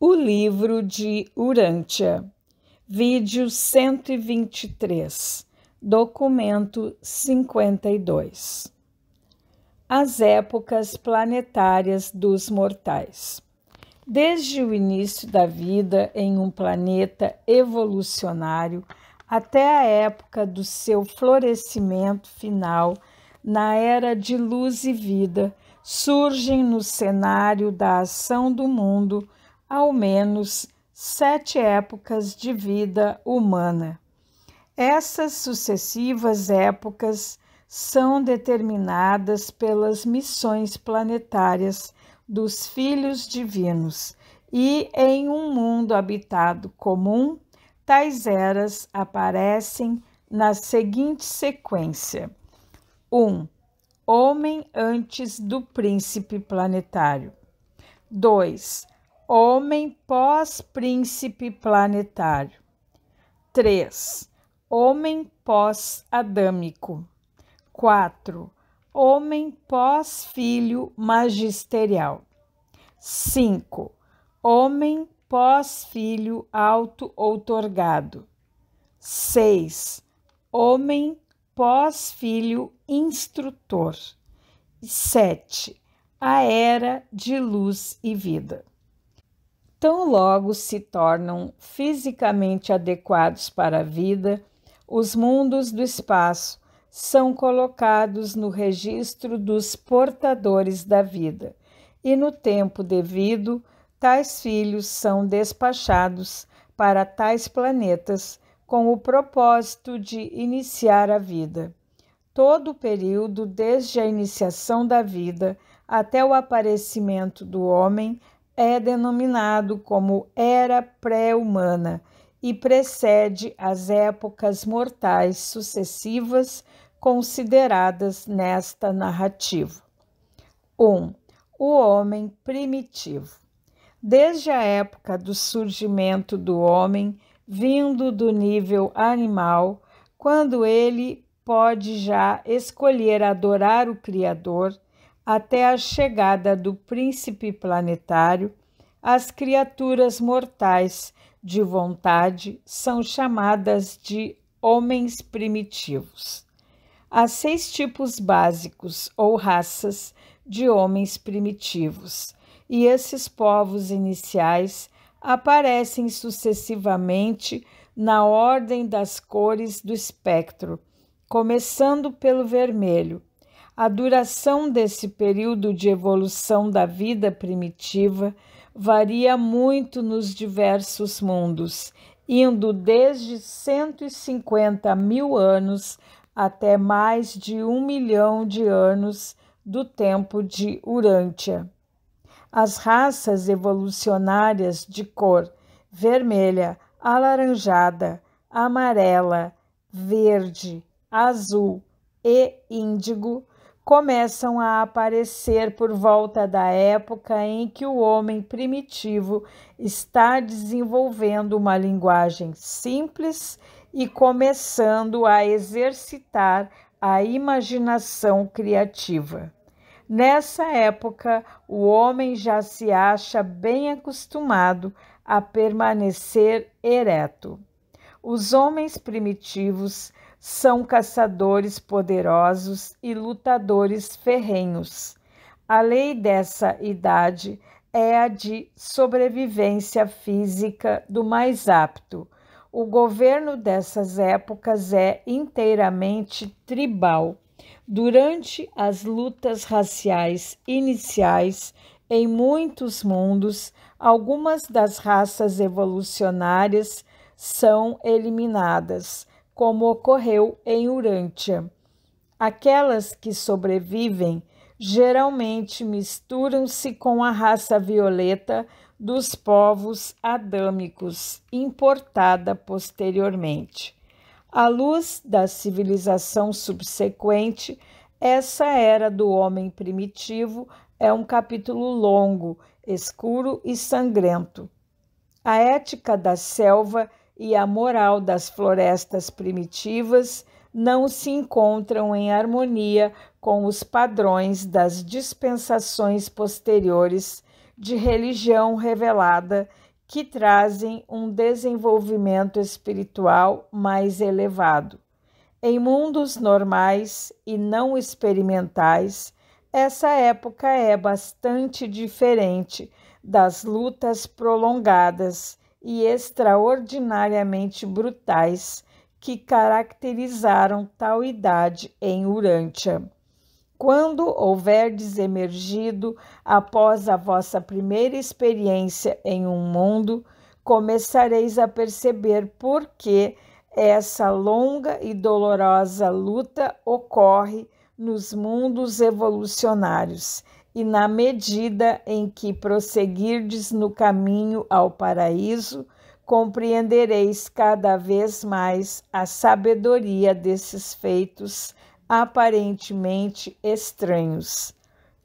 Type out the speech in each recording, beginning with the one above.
O livro de Urântia, vídeo 123, documento 52. As épocas planetárias dos mortais. Desde o início da vida em um planeta evolucionário até a época do seu florescimento final na era de luz e vida, surgem no cenário da ação do mundo ao menos sete épocas de vida humana. Essas sucessivas épocas são determinadas pelas missões planetárias dos filhos divinos, e em um mundo habitado comum, tais eras aparecem na seguinte sequência: 1. Um, homem antes do príncipe planetário. 2 homem pós-príncipe planetário. 3. Homem pós-adâmico. 4. Homem pós-filho magisterial. 5. Homem pós-filho auto-outorgado. 6. Homem pós-filho instrutor. 7. A era de luz e vida. Tão logo se tornam fisicamente adequados para a vida, os mundos do espaço são colocados no registro dos portadores da vida, e no tempo devido, tais filhos são despachados para tais planetas com o propósito de iniciar a vida. Todo o período, desde a iniciação da vida até o aparecimento do homem, é denominado como Era Pré-Humana e precede as épocas mortais sucessivas consideradas nesta narrativa. 1. Um, o homem primitivo. Desde a época do surgimento do homem, vindo do nível animal, quando ele pode já escolher adorar o Criador, até a chegada do príncipe planetário, as criaturas mortais de vontade são chamadas de homens primitivos. Há seis tipos básicos ou raças de homens primitivos, e esses povos iniciais aparecem sucessivamente na ordem das cores do espectro, começando pelo vermelho, a duração desse período de evolução da vida primitiva varia muito nos diversos mundos, indo desde 150 mil anos até mais de um milhão de anos do tempo de Urântia. As raças evolucionárias de cor vermelha, alaranjada, amarela, verde, azul e índigo começam a aparecer por volta da época em que o homem primitivo está desenvolvendo uma linguagem simples e começando a exercitar a imaginação criativa. Nessa época, o homem já se acha bem acostumado a permanecer ereto. Os homens primitivos são caçadores poderosos e lutadores ferrenhos. A lei dessa idade é a de sobrevivência física do mais apto. O governo dessas épocas é inteiramente tribal. Durante as lutas raciais iniciais, em muitos mundos, algumas das raças evolucionárias são eliminadas, como ocorreu em Urântia. Aquelas que sobrevivem geralmente misturam-se com a raça violeta dos povos adâmicos, importada posteriormente. À luz da civilização subsequente, essa era do homem primitivo é um capítulo longo, escuro e sangrento. A ética da selva e a moral das florestas primitivas não se encontram em harmonia com os padrões das dispensações posteriores de religião revelada que trazem um desenvolvimento espiritual mais elevado. Em mundos normais e não experimentais, essa época é bastante diferente das lutas prolongadas e extraordinariamente brutais que caracterizaram tal idade em Urântia. Quando houverdes emergido após a vossa primeira experiência em um mundo, começareis a perceber por que essa longa e dolorosa luta ocorre nos mundos evolucionários e na medida em que prosseguirdes no caminho ao paraíso, compreendereis cada vez mais a sabedoria desses feitos aparentemente estranhos.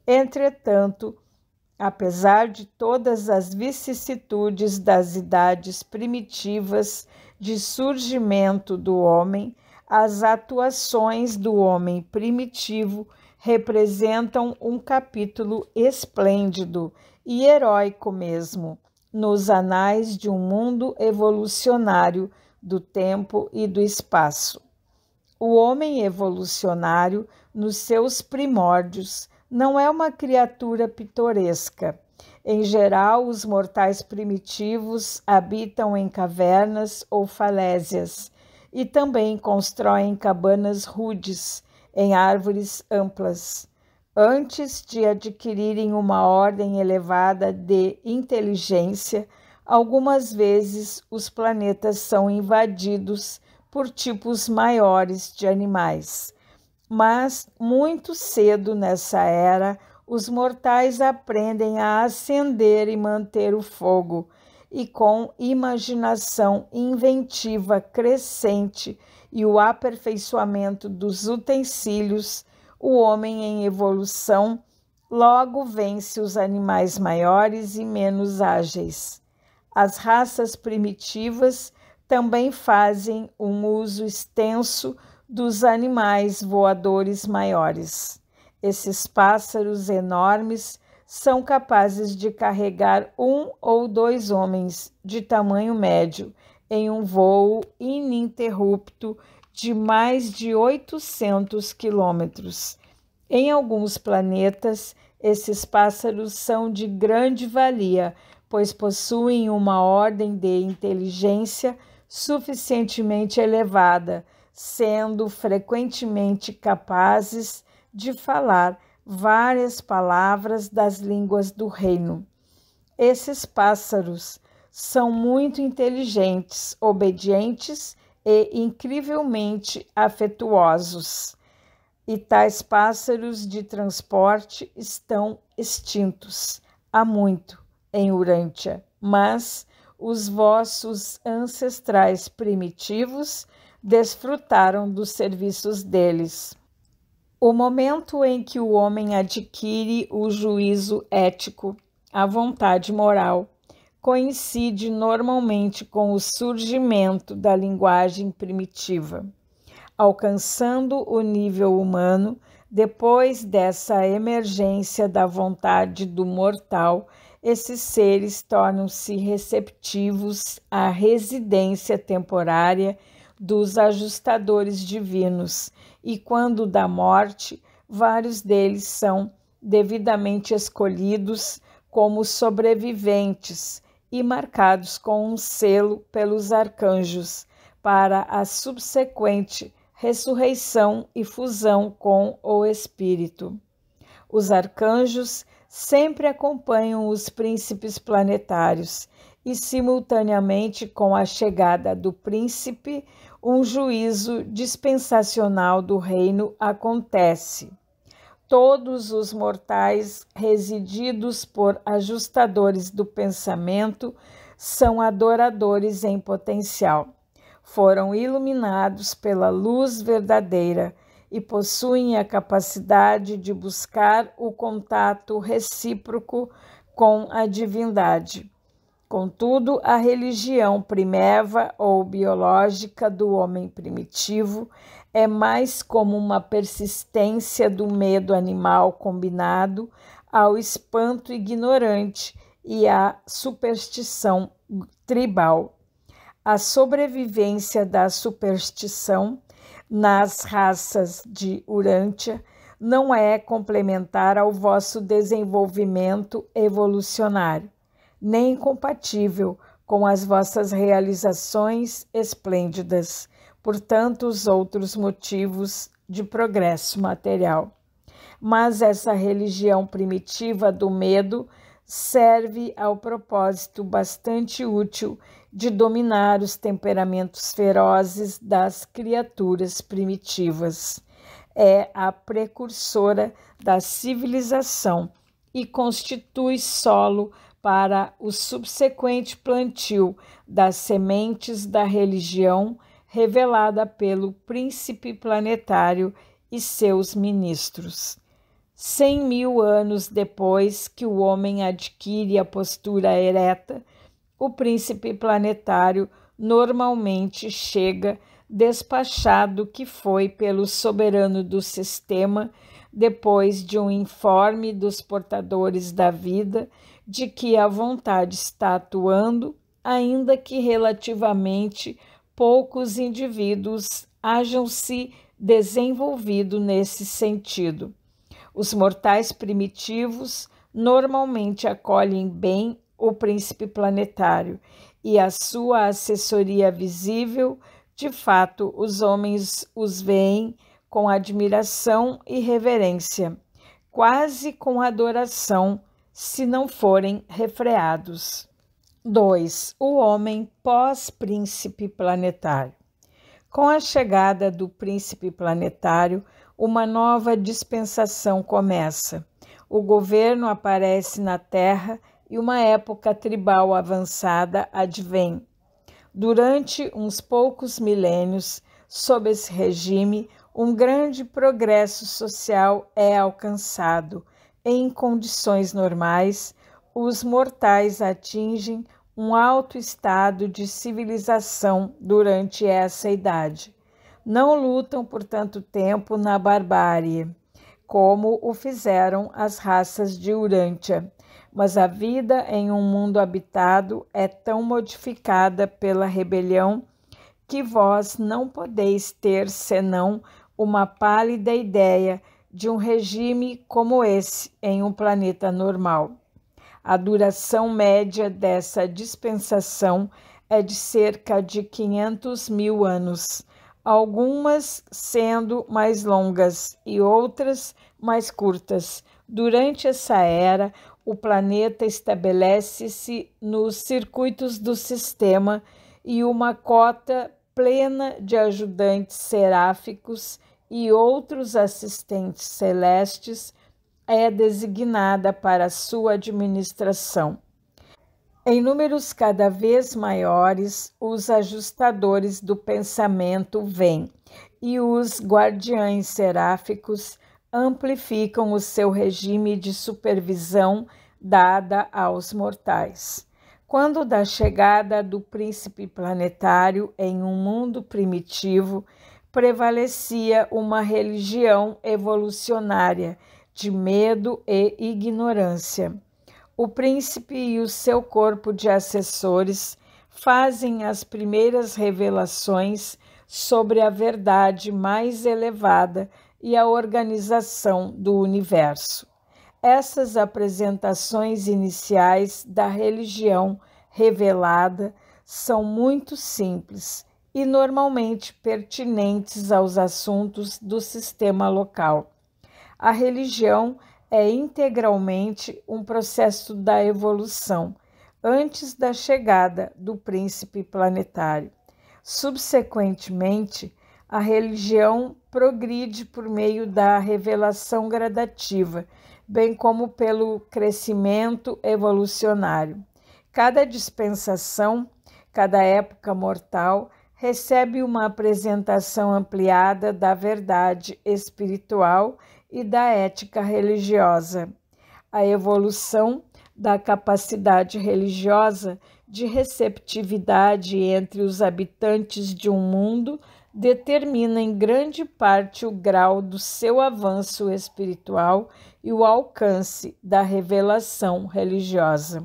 Entretanto, apesar de todas as vicissitudes das idades primitivas de surgimento do homem, as atuações do homem primitivo representam um capítulo esplêndido e heróico mesmo nos anais de um mundo evolucionário do tempo e do espaço. O homem evolucionário, nos seus primórdios, não é uma criatura pitoresca. Em geral, os mortais primitivos habitam em cavernas ou falésias e também constroem cabanas rudes em árvores amplas, antes de adquirirem uma ordem elevada de inteligência. Algumas vezes os planetas são invadidos por tipos maiores de animais. Mas muito cedo nessa era, os mortais aprendem a acender e manter o fogo, e com imaginação inventiva crescente e o aperfeiçoamento dos utensílios, o homem em evolução logo vence os animais maiores e menos ágeis. As raças primitivas também fazem um uso extenso dos animais voadores maiores. Esses pássaros enormes são capazes de carregar um ou dois homens de tamanho médio em um voo ininterrupto de mais de 800 quilômetros. Em alguns planetas, esses pássaros são de grande valia, pois possuem uma ordem de inteligência suficientemente elevada, sendo frequentemente capazes de falar várias palavras das línguas do reino. Esses pássaros são muito inteligentes, obedientes e incrivelmente afetuosos. E tais pássaros de transporte estão extintos há muito em Urântia, mas os vossos ancestrais primitivos desfrutaram dos serviços deles. O momento em que o homem adquire o juízo ético, a vontade moral coincide normalmente com o surgimento da linguagem primitiva, alcançando o nível humano depois dessa emergência da vontade do mortal. Esses seres tornam-se receptivos à residência temporária dos ajustadores divinos, e quando da morte, vários deles são devidamente escolhidos como sobreviventes e marcados com um selo pelos arcanjos para a subsequente ressurreição e fusão com o Espírito. Os arcanjos sempre acompanham os príncipes planetários e, simultaneamente com a chegada do príncipe, um juízo dispensacional do reino acontece todos os mortais resididos por ajustadores do pensamento são adoradores em potencial. Foram iluminados pela luz verdadeira e possuem a capacidade de buscar o contato recíproco com a divindade. Contudo, a religião primeva ou biológica do homem primitivo é mais como uma persistência do medo animal combinado ao espanto ignorante e à superstição tribal. A sobrevivência da superstição nas raças de Urântia não é complementar ao vosso desenvolvimento evolucionário nem compatível com as vossas realizações esplêndidas, por tantos outros motivos de progresso material. Mas essa religião primitiva do medo serve ao propósito bastante útil de dominar os temperamentos ferozes das criaturas primitivas. É a precursora da civilização e constitui solo para o subsequente plantio das sementes da religião revelada pelo príncipe planetário e seus ministros. Cem mil anos depois que o homem adquire a postura ereta, o príncipe planetário normalmente chega despachado que foi pelo soberano do sistema depois de um informe dos portadores da vida de que a vontade está atuando, ainda que relativamente poucos indivíduos hajam se desenvolvido nesse sentido. Os mortais primitivos normalmente acolhem bem o príncipe planetário e a sua assessoria visível, de fato, os homens os veem com admiração e reverência, quase com adoração se não forem refreados. 2. O homem pós-príncipe planetário. Com a chegada do príncipe planetário, uma nova dispensação começa. O governo aparece na Terra e uma época tribal avançada advém. Durante uns poucos milênios, sob esse regime, um grande progresso social é alcançado em condições normais, os mortais atingem um alto estado de civilização durante essa idade. Não lutam por tanto tempo na barbárie, como o fizeram as raças de Urântia, mas a vida em um mundo habitado é tão modificada pela rebelião que vós não podeis ter senão uma pálida ideia de um regime como esse em um planeta normal. A duração média dessa dispensação é de cerca de 500 mil anos, algumas sendo mais longas e outras mais curtas. Durante essa era, o planeta estabelece-se nos circuitos do sistema e uma cota plena de ajudantes seráficos e outros assistentes celestes é designada para sua administração. Em números cada vez maiores, os ajustadores do pensamento vêm e os guardiães seráficos amplificam o seu regime de supervisão dada aos mortais. Quando da chegada do príncipe planetário em um mundo primitivo, prevalecia uma religião evolucionária de medo e ignorância. O príncipe e o seu corpo de assessores fazem as primeiras revelações sobre a verdade mais elevada e a organização do universo. Essas apresentações iniciais da religião revelada são muito simples e normalmente pertinentes aos assuntos do sistema local. A religião é integralmente um processo da evolução, antes da chegada do príncipe planetário. Subsequentemente, a religião progride por meio da revelação gradativa, bem como pelo crescimento evolucionário. Cada dispensação, cada época mortal, recebe uma apresentação ampliada da verdade espiritual e da ética religiosa. A evolução da capacidade religiosa de receptividade entre os habitantes de um mundo determina em grande parte o grau do seu avanço espiritual e o alcance da revelação religiosa.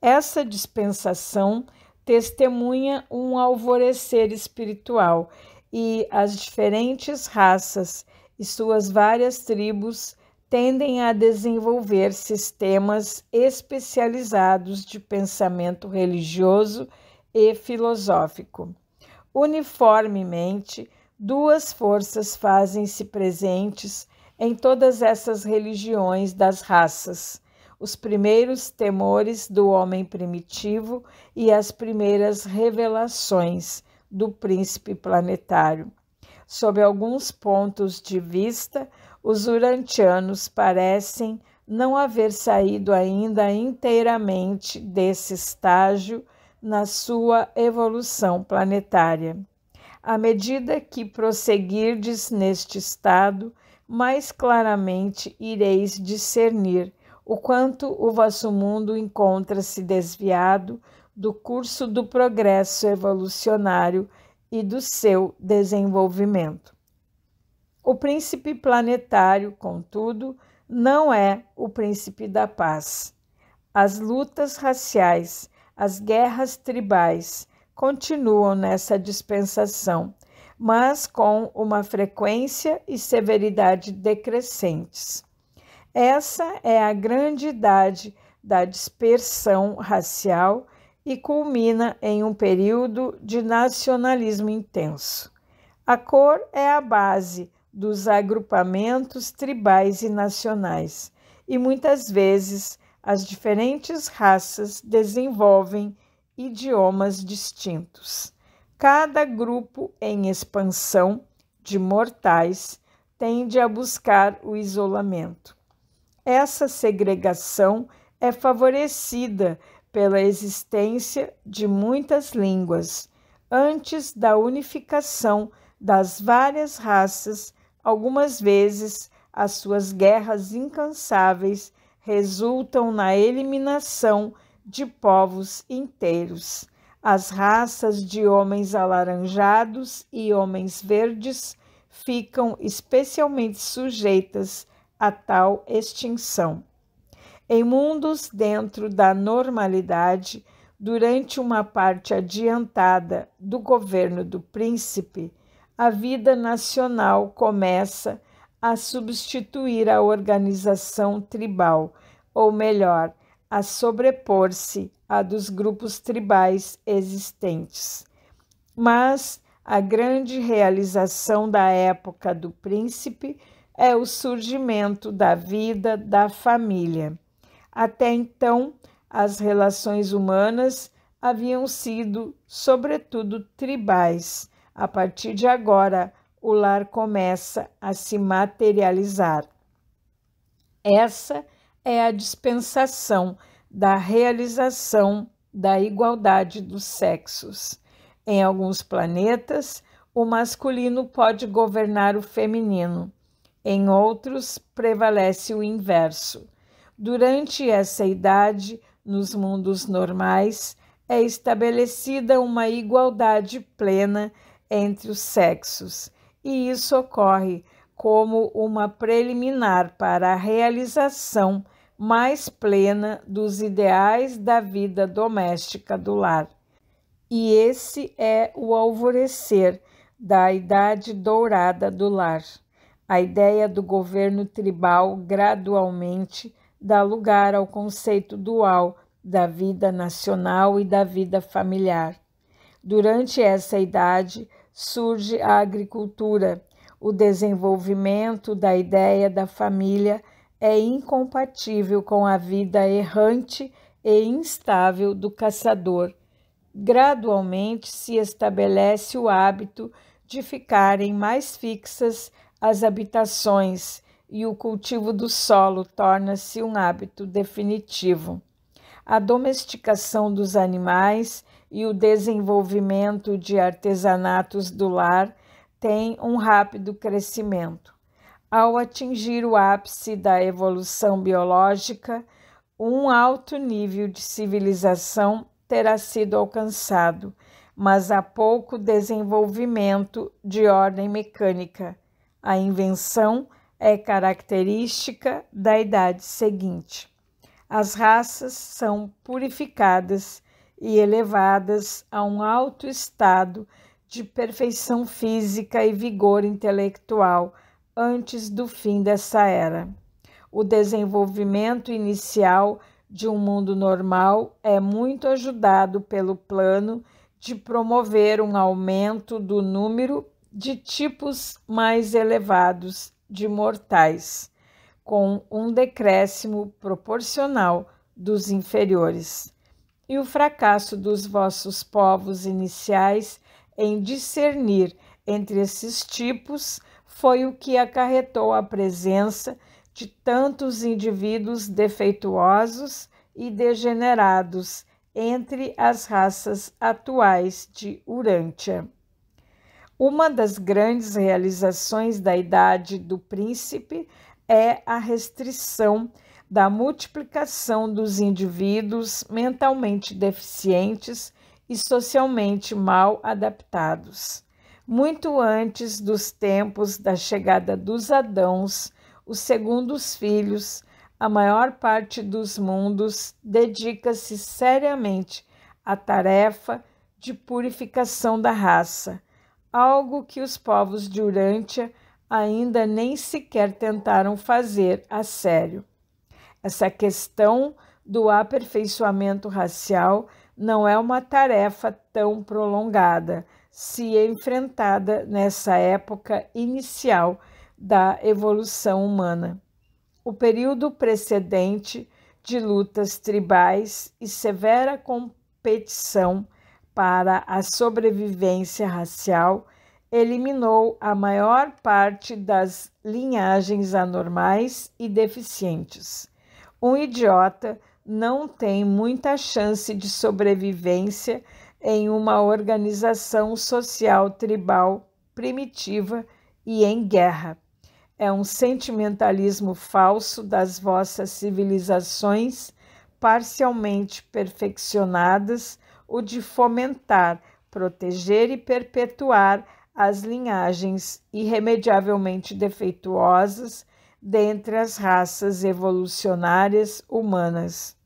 Essa dispensação testemunha um alvorecer espiritual e as diferentes raças e suas várias tribos tendem a desenvolver sistemas especializados de pensamento religioso e filosófico. Uniformemente, duas forças fazem-se presentes em todas essas religiões das raças os primeiros temores do homem primitivo e as primeiras revelações do príncipe planetário. Sob alguns pontos de vista, os urantianos parecem não haver saído ainda inteiramente desse estágio na sua evolução planetária. À medida que prosseguirdes neste estado, mais claramente ireis discernir o quanto o vosso mundo encontra-se desviado do curso do progresso evolucionário e do seu desenvolvimento. O príncipe planetário, contudo, não é o príncipe da paz. As lutas raciais, as guerras tribais continuam nessa dispensação, mas com uma frequência e severidade decrescentes. Essa é a grande idade da dispersão racial e culmina em um período de nacionalismo intenso. A cor é a base dos agrupamentos tribais e nacionais, e muitas vezes as diferentes raças desenvolvem idiomas distintos. Cada grupo em expansão de mortais tende a buscar o isolamento. Essa segregação é favorecida pela existência de muitas línguas, antes da unificação das várias raças, algumas vezes as suas guerras incansáveis resultam na eliminação de povos inteiros. As raças de homens alaranjados e homens verdes ficam especialmente sujeitas a tal extinção. Em mundos dentro da normalidade, durante uma parte adiantada do governo do príncipe, a vida nacional começa a substituir a organização tribal, ou melhor, a sobrepor-se à dos grupos tribais existentes. Mas a grande realização da época do príncipe é o surgimento da vida da família. Até então, as relações humanas haviam sido, sobretudo, tribais. A partir de agora, o lar começa a se materializar. Essa é a dispensação da realização da igualdade dos sexos. Em alguns planetas, o masculino pode governar o feminino. Em outros, prevalece o inverso. Durante essa idade, nos mundos normais, é estabelecida uma igualdade plena entre os sexos, e isso ocorre como uma preliminar para a realização mais plena dos ideais da vida doméstica do lar. E esse é o alvorecer da idade dourada do lar. A ideia do governo tribal gradualmente dá lugar ao conceito dual da vida nacional e da vida familiar. Durante essa idade surge a agricultura. O desenvolvimento da ideia da família é incompatível com a vida errante e instável do caçador. Gradualmente se estabelece o hábito de ficarem mais fixas as habitações e o cultivo do solo torna-se um hábito definitivo. A domesticação dos animais e o desenvolvimento de artesanatos do lar têm um rápido crescimento. Ao atingir o ápice da evolução biológica, um alto nível de civilização terá sido alcançado, mas há pouco desenvolvimento de ordem mecânica a invenção é característica da idade seguinte. As raças são purificadas e elevadas a um alto estado de perfeição física e vigor intelectual antes do fim dessa era. O desenvolvimento inicial de um mundo normal é muito ajudado pelo plano de promover um aumento do número de tipos mais elevados de mortais, com um decréscimo proporcional dos inferiores. E o fracasso dos vossos povos iniciais em discernir entre esses tipos foi o que acarretou a presença de tantos indivíduos defeituosos e degenerados entre as raças atuais de Urântia. Uma das grandes realizações da idade do príncipe é a restrição da multiplicação dos indivíduos mentalmente deficientes e socialmente mal adaptados. Muito antes dos tempos da chegada dos Adãos, os segundos filhos, a maior parte dos mundos dedica-se seriamente à tarefa de purificação da raça, algo que os povos de Urântia ainda nem sequer tentaram fazer a sério. Essa questão do aperfeiçoamento racial não é uma tarefa tão prolongada se enfrentada nessa época inicial da evolução humana. O período precedente de lutas tribais e severa competição para a sobrevivência racial, eliminou a maior parte das linhagens anormais e deficientes. Um idiota não tem muita chance de sobrevivência em uma organização social tribal primitiva e em guerra. É um sentimentalismo falso das vossas civilizações parcialmente perfeccionadas o de fomentar, proteger e perpetuar as linhagens irremediavelmente defeituosas dentre as raças evolucionárias humanas.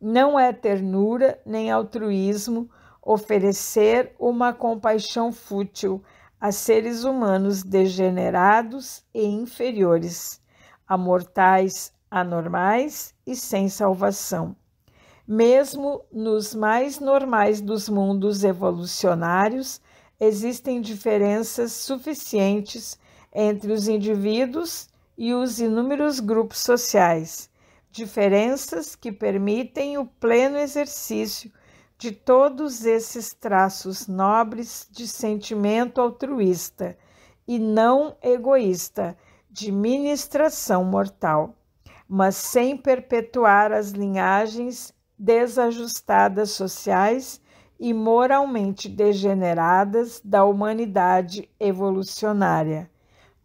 Não é ternura nem altruísmo oferecer uma compaixão fútil a seres humanos degenerados e inferiores, a mortais, anormais e sem salvação. Mesmo nos mais normais dos mundos evolucionários, existem diferenças suficientes entre os indivíduos e os inúmeros grupos sociais, diferenças que permitem o pleno exercício de todos esses traços nobres de sentimento altruísta e não egoísta, de ministração mortal, mas sem perpetuar as linhagens desajustadas sociais e moralmente degeneradas da humanidade evolucionária.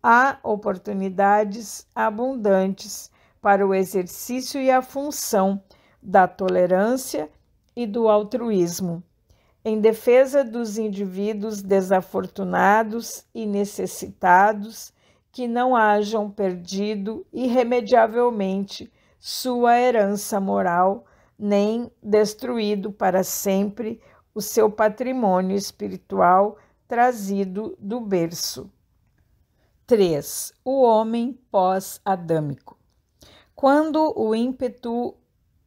Há oportunidades abundantes para o exercício e a função da tolerância e do altruísmo, em defesa dos indivíduos desafortunados e necessitados que não hajam perdido irremediavelmente sua herança moral nem destruído para sempre o seu patrimônio espiritual trazido do berço. 3. O homem pós-adâmico. Quando o ímpeto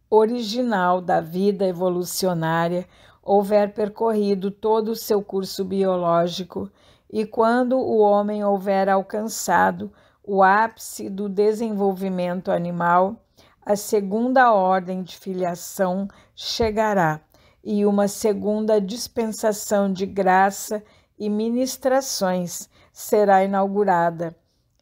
original da vida evolucionária houver percorrido todo o seu curso biológico e quando o homem houver alcançado o ápice do desenvolvimento animal, a segunda ordem de filiação chegará e uma segunda dispensação de graça e ministrações será inaugurada.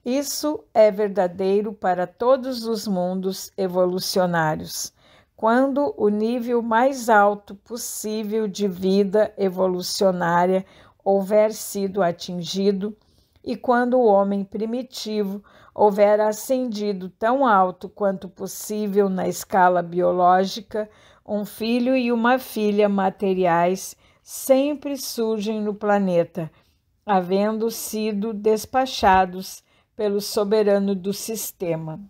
Isso é verdadeiro para todos os mundos evolucionários. Quando o nível mais alto possível de vida evolucionária houver sido atingido, e quando o homem primitivo houvera ascendido tão alto quanto possível na escala biológica, um filho e uma filha materiais sempre surgem no planeta, havendo sido despachados pelo soberano do sistema.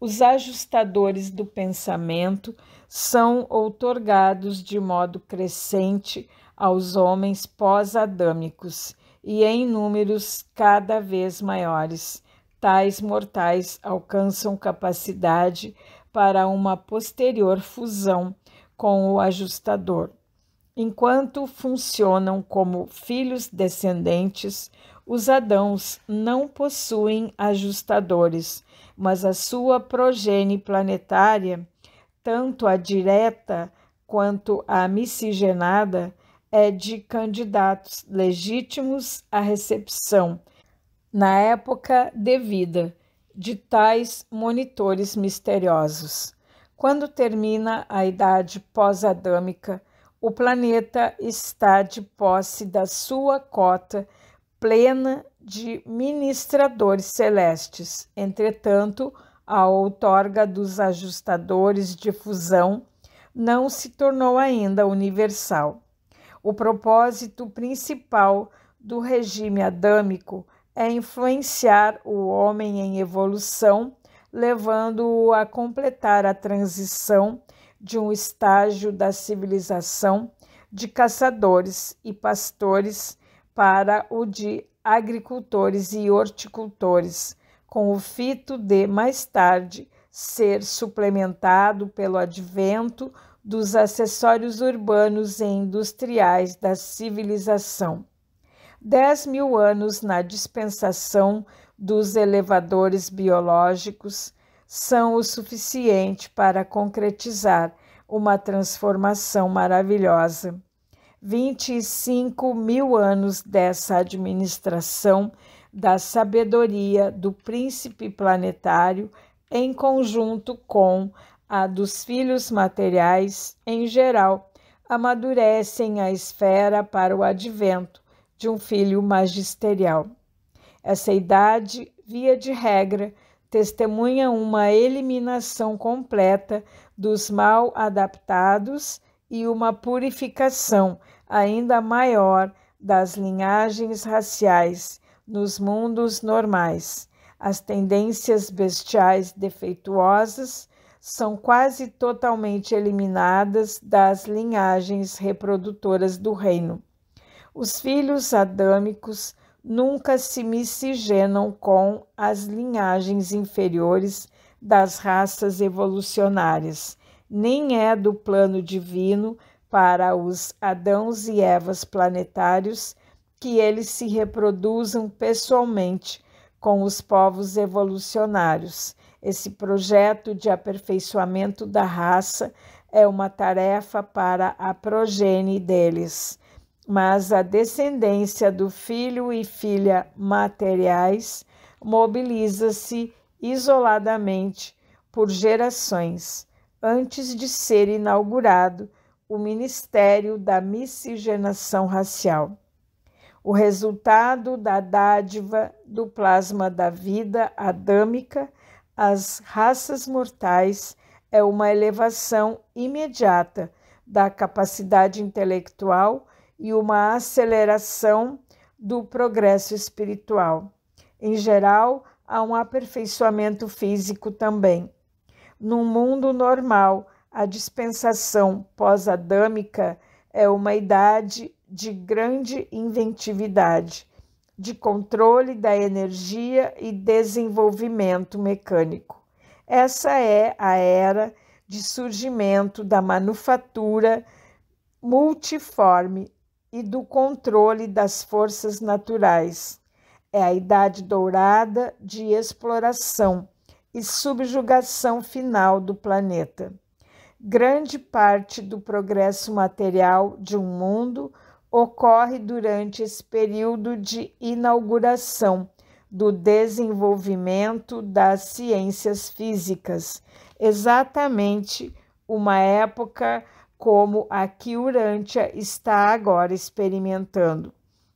Os ajustadores do pensamento são outorgados de modo crescente aos homens pós-adâmicos e em números cada vez maiores tais mortais alcançam capacidade para uma posterior fusão com o ajustador. Enquanto funcionam como filhos descendentes, os adãos não possuem ajustadores, mas a sua progenie planetária, tanto a direta quanto a miscigenada, é de candidatos legítimos à recepção na época devida de tais monitores misteriosos. Quando termina a idade pós-adâmica, o planeta está de posse da sua cota plena de ministradores celestes. Entretanto, a outorga dos ajustadores de fusão não se tornou ainda universal. O propósito principal do regime adâmico é influenciar o homem em evolução, levando-o a completar a transição de um estágio da civilização de caçadores e pastores para o de agricultores e horticultores, com o fito de, mais tarde, ser suplementado pelo advento dos acessórios urbanos e industriais da civilização dez mil anos na dispensação dos elevadores biológicos são o suficiente para concretizar uma transformação maravilhosa. 25 mil anos dessa administração da sabedoria do príncipe planetário em conjunto com a dos filhos materiais em geral amadurecem a esfera para o advento de um filho magisterial. Essa idade, via de regra, testemunha uma eliminação completa dos mal adaptados e uma purificação ainda maior das linhagens raciais nos mundos normais. As tendências bestiais defeituosas são quase totalmente eliminadas das linhagens reprodutoras do reino. Os filhos adâmicos nunca se miscigenam com as linhagens inferiores das raças evolucionárias, nem é do plano divino para os Adãos e Evas planetários que eles se reproduzam pessoalmente com os povos evolucionários. Esse projeto de aperfeiçoamento da raça é uma tarefa para a progenie deles mas a descendência do filho e filha materiais mobiliza-se isoladamente por gerações antes de ser inaugurado o Ministério da Miscigenação Racial. O resultado da dádiva do plasma da vida adâmica às raças mortais é uma elevação imediata da capacidade intelectual e uma aceleração do progresso espiritual. Em geral, há um aperfeiçoamento físico também. Num mundo normal, a dispensação pós-adâmica é uma idade de grande inventividade, de controle da energia e desenvolvimento mecânico. Essa é a era de surgimento da manufatura multiforme e do controle das forças naturais. É a idade dourada de exploração e subjugação final do planeta. Grande parte do progresso material de um mundo ocorre durante esse período de inauguração do desenvolvimento das ciências físicas, exatamente uma época como a que Urântia está agora experimentando,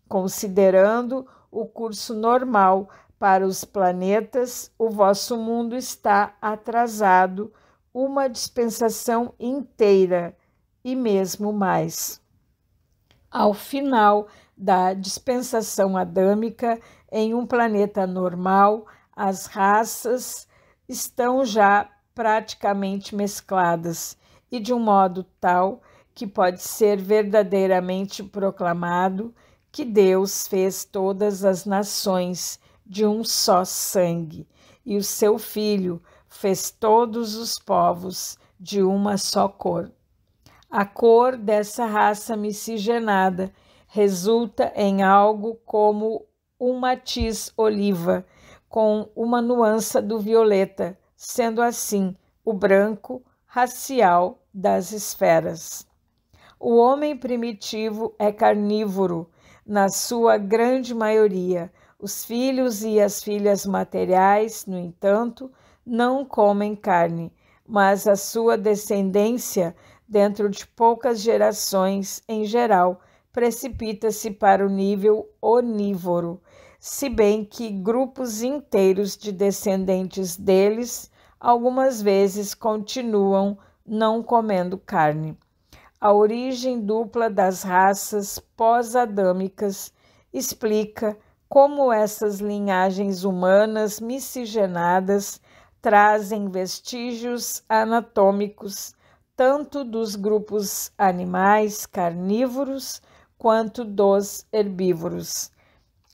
considerando o curso normal para os planetas, o vosso mundo está atrasado uma dispensação inteira e mesmo mais. Ao final da dispensação adâmica, em um planeta normal, as raças estão já praticamente mescladas e de um modo tal que pode ser verdadeiramente proclamado que Deus fez todas as nações de um só sangue e o seu Filho fez todos os povos de uma só cor. A cor dessa raça miscigenada resulta em algo como um matiz oliva, com uma nuança do violeta, sendo assim o branco racial das esferas. O homem primitivo é carnívoro, na sua grande maioria. Os filhos e as filhas materiais, no entanto, não comem carne, mas a sua descendência, dentro de poucas gerações em geral, precipita-se para o nível onívoro, se bem que grupos inteiros de descendentes deles algumas vezes continuam não comendo carne. A origem dupla das raças pós-adâmicas explica como essas linhagens humanas miscigenadas trazem vestígios anatômicos tanto dos grupos animais carnívoros quanto dos herbívoros.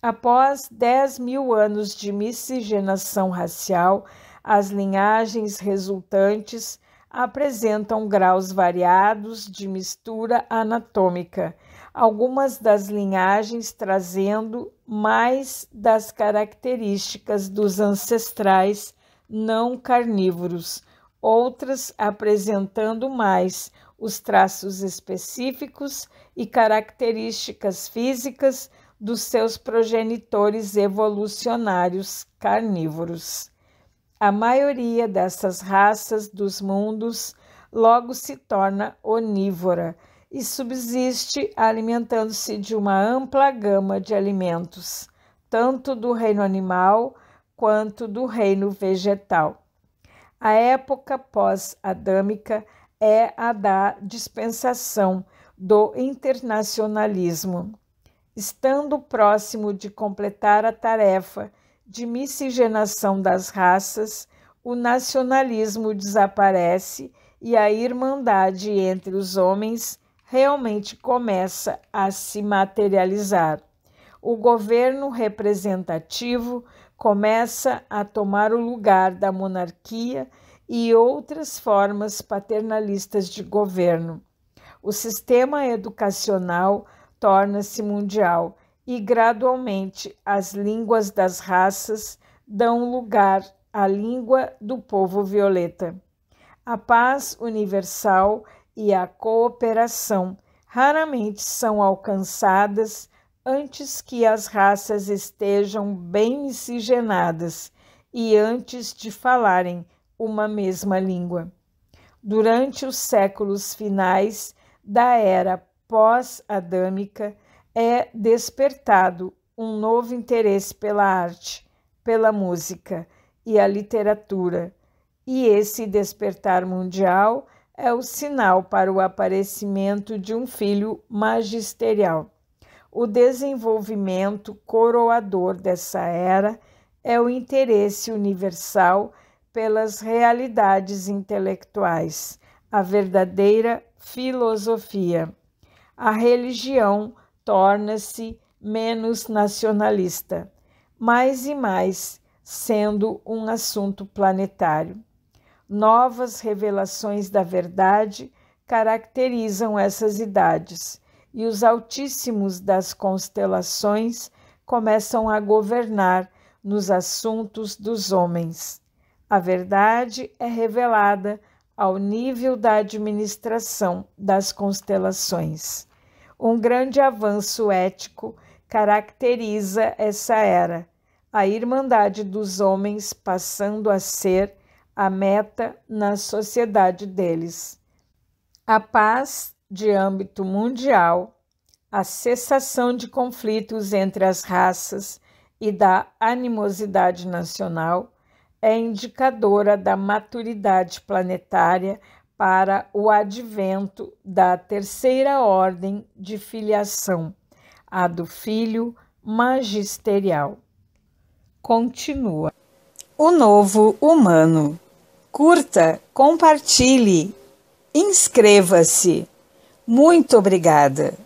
Após 10 mil anos de miscigenação racial, as linhagens resultantes apresentam graus variados de mistura anatômica, algumas das linhagens trazendo mais das características dos ancestrais não carnívoros, outras apresentando mais os traços específicos e características físicas dos seus progenitores evolucionários carnívoros. A maioria dessas raças dos mundos logo se torna onívora e subsiste alimentando-se de uma ampla gama de alimentos, tanto do reino animal quanto do reino vegetal. A época pós-adâmica é a da dispensação do internacionalismo. Estando próximo de completar a tarefa de miscigenação das raças, o nacionalismo desaparece e a irmandade entre os homens realmente começa a se materializar. O governo representativo começa a tomar o lugar da monarquia e outras formas paternalistas de governo. O sistema educacional torna-se mundial e gradualmente as línguas das raças dão lugar à língua do povo violeta. A paz universal e a cooperação raramente são alcançadas antes que as raças estejam bem miscigenadas e antes de falarem uma mesma língua. Durante os séculos finais da era pós-adâmica, é despertado um novo interesse pela arte, pela música e a literatura, e esse despertar mundial é o sinal para o aparecimento de um filho magisterial. O desenvolvimento coroador dessa era é o interesse universal pelas realidades intelectuais, a verdadeira filosofia. A religião torna-se menos nacionalista, mais e mais sendo um assunto planetário. Novas revelações da verdade caracterizam essas idades e os altíssimos das constelações começam a governar nos assuntos dos homens. A verdade é revelada ao nível da administração das constelações. Um grande avanço ético caracteriza essa era, a irmandade dos homens passando a ser a meta na sociedade deles. A paz de âmbito mundial, a cessação de conflitos entre as raças e da animosidade nacional é indicadora da maturidade planetária para o advento da terceira ordem de filiação, a do filho magisterial. Continua. O novo humano. Curta, compartilhe, inscreva-se. Muito obrigada.